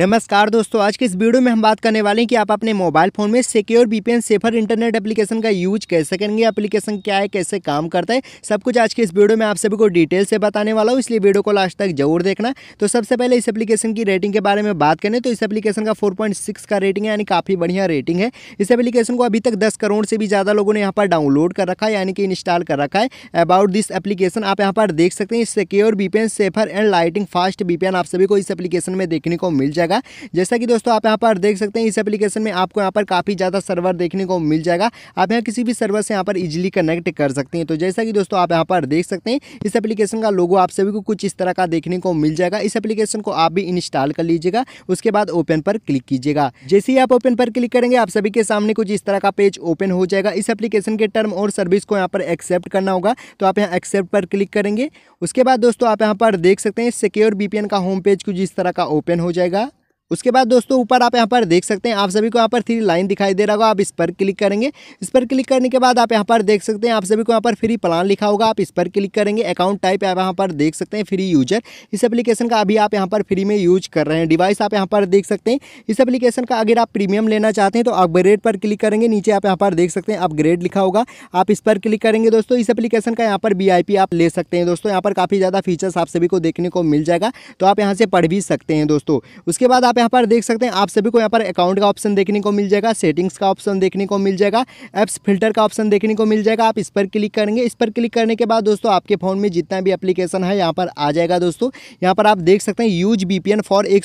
नमस्कार दोस्तों आज के इस वीडियो में हम बात करने वाले हैं कि आप अपने मोबाइल फोन में secure VPN safer internet application का यूज कैसे करेंगे एप्लीकेशन क्या है कैसे काम करता है सब कुछ आज के इस वीडियो में आप सभी को डिटेल से बताने वाला हूँ इसलिए वीडियो को लास्ट तक जरूर देखना तो सबसे पहले इस एप्लीकेशन की रेटिंग के बारे में बात करें तो इस एप्लीकेशन का फोर का रेटिंग है यानी काफ़ी बढ़िया रेटिंग है इस एप्लीकेशन को अभी तक दस करोड़ से भी ज़्यादा लोगों ने यहाँ पर डाउनलोड कर रखा है यानी कि इंस्टॉल कर रखा है अबाउट दिस एप्लीकेशन आप यहाँ पर देख सकते हैं secure VPN safer and lightning fast VPN आप सभी को इस एप्लीकेशन में देखने को मिल जाएगा जाएगा जैसा कि दोस्तों आप यहाँ पर देख सकते हैं इस एप्लीकेशन में आपको यहाँ पर काफ़ी ज़्यादा सर्वर देखने को मिल जाएगा आप यहाँ किसी भी सर्वर से यहाँ पर इजिली कनेक्ट कर सकते हैं तो जैसा कि दोस्तों आप यहाँ पर देख सकते हैं इस एप्लीकेशन का लोगो आप सभी को कुछ इस तरह का देखने को मिल जाएगा इस एप्लीकेशन को आप भी इंस्टॉल कर लीजिएगा उसके बाद ओपन पर क्लिक कीजिएगा जैसे ही आप ओपन पर क्लिक करेंगे आप सभी के सामने कुछ इस तरह का पेज ओपन हो जाएगा इस एप्लीकेशन के टर्म और सर्विस को यहाँ पर एक्सेप्ट करना होगा तो आप यहाँ एक्सेप्ट पर क्लिक करेंगे उसके बाद दोस्तों आप यहाँ पर देख सकते हैं सिक्योर बीपीएन का होम पेज कुछ इस तरह का ओपन हो जाएगा उसके बाद दोस्तों ऊपर आप यहाँ पर देख सकते हैं आप सभी को यहाँ पर थ्री लाइन दिखाई दे रहा होगा आप इस पर क्लिक करेंगे इस पर क्लिक करने के बाद आप यहाँ पर देख सकते हैं आप सभी को यहाँ पर फ्री प्लान लिखा होगा आप इस पर क्लिक करेंगे अकाउंट टाइप आप यहाँ पर देख सकते हैं फ्री यूजर इस एप्लीकेशन का अभी आप यहाँ पर फ्री में यूज कर रहे हैं डिवाइस आप यहाँ पर देख सकते हैं इस एप्लीकेशन का अगर आप प्रीमियम लेना चाहते हैं तो अपग्रेड पर क्लिक करेंगे नीचे आप यहाँ पर देख सकते हैं अपग्रेड लिखा होगा आप इस पर क्लिक करेंगे दोस्तों इस एप्लीकेशन का यहाँ पर वी आप ले सकते हैं दोस्तों यहाँ पर काफ़ी ज़्यादा फीचर्स आप सभी को देखने को मिल जाएगा तो आप यहाँ से पढ़ भी सकते हैं दोस्तों उसके बाद आप यहाँ पर देख सकते हैं आप सभी को यहाँ पर अकाउंट का ऑप्शन देखने को मिल जाएगा सेटिंग्स का ऑप्शन देखने को मिल जाएगा एप्स फिल्टर का ऑप्शन देखने को मिल जाएगा आप इस पर क्लिक करेंगे इस पर क्लिक करने के बाद दोस्तों आपके फ़ोन में जितना भी एप्लीकेशन है यहाँ पर आ जाएगा दोस्तों यहाँ पर आप देख सकते हैं यूज बीपीएन फॉर एक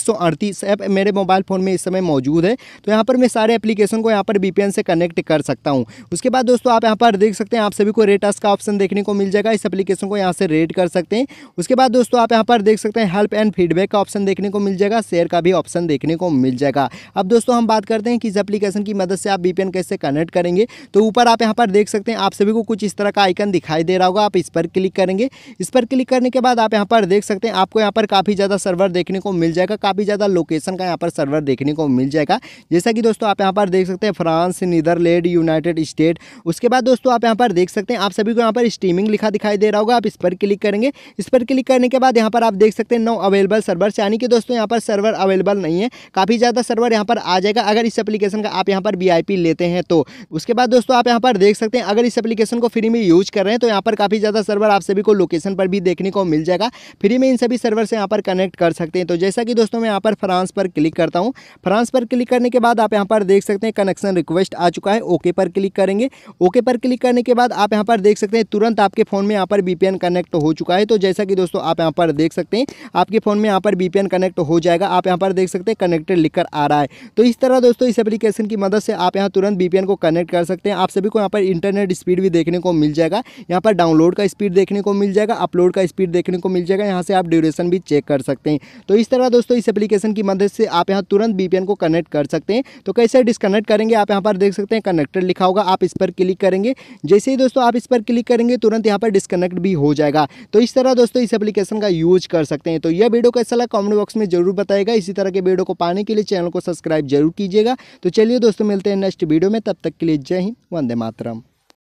ऐप मेरे मोबाइल फ़ोन में इस समय मौजूद है तो यहाँ पर मैं सारे एप्लीकेशन को यहाँ पर बीपीएन से कनेक्ट कर सकता हूँ उसके बाद दोस्तों आप यहाँ पर देख सकते हैं आप सभी को रेटस का ऑप्शन देखने को मिल जाएगा इस एप्लीकेशन को यहाँ से रेट कर सकते हैं उसके बाद दोस्तों आप यहाँ पर देख सकते हैं हेल्प एंड फीडबैक का ऑप्शन देखने को मिल जाएगा शेयर का भी ऑप्शन ऑप्शन देखने को मिल जाएगा अब दोस्तों हम बात करते हैं कि इस एप्लीकेशन की मदद से आप वीपीएन कैसे कनेक्ट करेंगे तो ऊपर आप यहाँ पर देख सकते हैं आप सभी को कुछ इस तरह का आइकन दिखाई दे रहा होगा आप इस पर क्लिक करेंगे इस पर क्लिक करने के बाद आप यहाँ पर देख सकते हैं आपको यहाँ पर काफ़ी ज़्यादा सर्वर देखने को मिल जाएगा काफ़ी ज़्यादा लोकेशन का यहाँ पर सर्वर देखने को मिल जाएगा जैसा कि दोस्तों आप यहाँ पर देख सकते हैं फ्रांस नीदरलैंड यूनाइटेड स्टेट उसके बाद दोस्तों आप यहाँ पर देख सकते हैं आप सभी को यहाँ पर स्ट्रीमिंग लिखा दिखाई दे रहा होगा आप इस पर क्लिक करेंगे इस पर क्लिक करने के बाद यहाँ पर आप देख सकते हैं नो अवेलेबल सर्वर यानी कि दोस्तों यहाँ पर सर्वर अवेलेबल नहीं नहीं है काफ़ी ज़्यादा सर्वर यहाँ पर आ जाएगा अगर इस एप्लीकेशन का आप यहाँ पर वी लेते हैं तो उसके बाद दोस्तों आप यहाँ पर देख सकते हैं अगर इस एप्लीकेशन को फ्री में यूज कर रहे हैं तो यहाँ पर काफ़ी ज़्यादा सर्वर आप सभी को लोकेशन पर भी देखने को मिल जाएगा फ्री में इन सभी सर्वर से यहाँ पर कनेक्ट कर सकते हैं तो जैसा कि दोस्तों मैं यहाँ पर फ्रांस पर क्लिक करता हूँ फ्रांस पर क्लिक करने के बाद आप यहाँ पर देख सकते हैं कनेक्शन रिक्वेस्ट आ चुका है ओके पर क्लिक करेंगे ओके पर क्लिक करने के बाद आप यहाँ पर देख सकते हैं तुरंत आपके फ़ोन में यहाँ पर वी कनेक्ट हो चुका है तो जैसा कि दोस्तों आप यहाँ पर देख सकते हैं आपके फ़ोन में यहाँ पर वी कनेक्ट हो जाएगा आप यहाँ पर देख सकते सकते हैं कनेक्टेड लिखकर आ रहा है तो इस तरह दोस्तों इस एप्लीकेशन की मदद से आप यहाँ तुरंत बी को कनेक्ट कर सकते हैं आप सभी को यहाँ पर इंटरनेट स्पीड भी देखने को मिल जाएगा यहाँ पर डाउनलोड का स्पीड देखने को मिल जाएगा अपलोड का स्पीड देखने को मिल जाएगा यहाँ से आप ड्यूरेशन भी चेक कर सकते हैं तो इस तरह दोस्तों इस एप्लीकेशन की मदद से आप यहाँ तुरंत बी को कनेक्ट कर सकते हैं तो कैसे डिसकनेक्ट करेंगे आप यहाँ पर देख सकते हैं कनेक्टेड लिखा होगा आप इस पर क्लिक करेंगे जैसे ही दोस्तों आप इस पर क्लिक करेंगे तुरंत यहाँ पर डिस्कनेक्ट भी हो जाएगा तो इस तरह दोस्तों इस एप्लीकेशन का यूज कर सकते हैं तो यह वीडियो कैसा लगा कॉमेंट बॉक्स में जरूर बताएगा इसी तरह के वीडियो को पाने के लिए चैनल को सब्सक्राइब जरूर कीजिएगा तो चलिए दोस्तों मिलते हैं नेक्स्ट वीडियो में तब तक के लिए जय हिंद वंदे मातरम